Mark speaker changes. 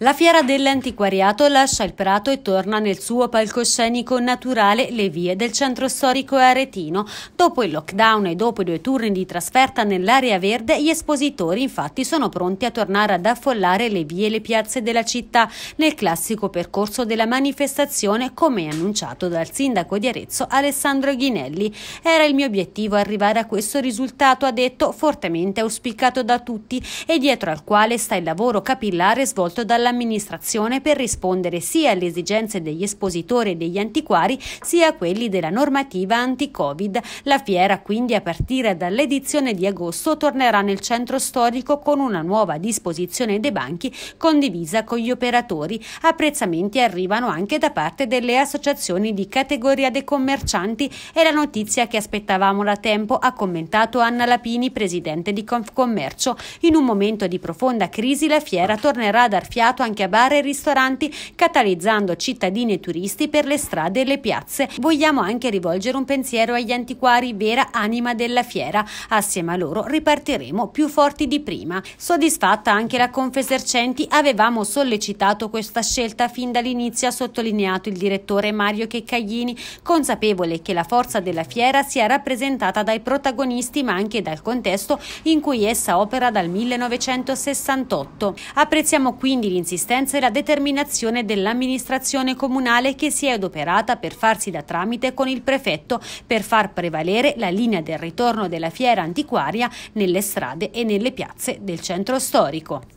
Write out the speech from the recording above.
Speaker 1: La fiera dell'antiquariato lascia il Prato e torna nel suo palcoscenico naturale le vie del centro storico aretino. Dopo il lockdown e dopo due turni di trasferta nell'area verde, gli espositori infatti sono pronti a tornare ad affollare le vie e le piazze della città nel classico percorso della manifestazione come annunciato dal sindaco di Arezzo Alessandro Ghinelli. Era il mio obiettivo arrivare a questo risultato, ha detto, fortemente auspicato da tutti e dietro al quale sta il lavoro capillare svolto dalla all'amministrazione per rispondere sia alle esigenze degli espositori e degli antiquari sia a quelli della normativa anti-Covid. La fiera quindi a partire dall'edizione di agosto tornerà nel centro storico con una nuova disposizione dei banchi condivisa con gli operatori. Apprezzamenti arrivano anche da parte delle associazioni di categoria dei commercianti e la notizia che aspettavamo da tempo ha commentato Anna Lapini, presidente di Confcommercio. In un momento di profonda crisi la fiera tornerà a dar fiato portato anche a bar e ristoranti, catalizzando cittadini e turisti per le strade e le piazze. Vogliamo anche rivolgere un pensiero agli antiquari, vera anima della fiera. Assieme a loro ripartiremo più forti di prima. Soddisfatta anche la Confesercenti, avevamo sollecitato questa scelta fin dall'inizio, ha sottolineato il direttore Mario Checcaglini, consapevole che la forza della fiera sia rappresentata dai protagonisti ma anche dal contesto in cui essa opera dal 1968. Apprezziamo quindi l'iniziativa insistenza e la determinazione dell'amministrazione comunale che si è adoperata per farsi da tramite con il prefetto per far prevalere la linea del ritorno della fiera antiquaria nelle strade e nelle piazze del centro storico.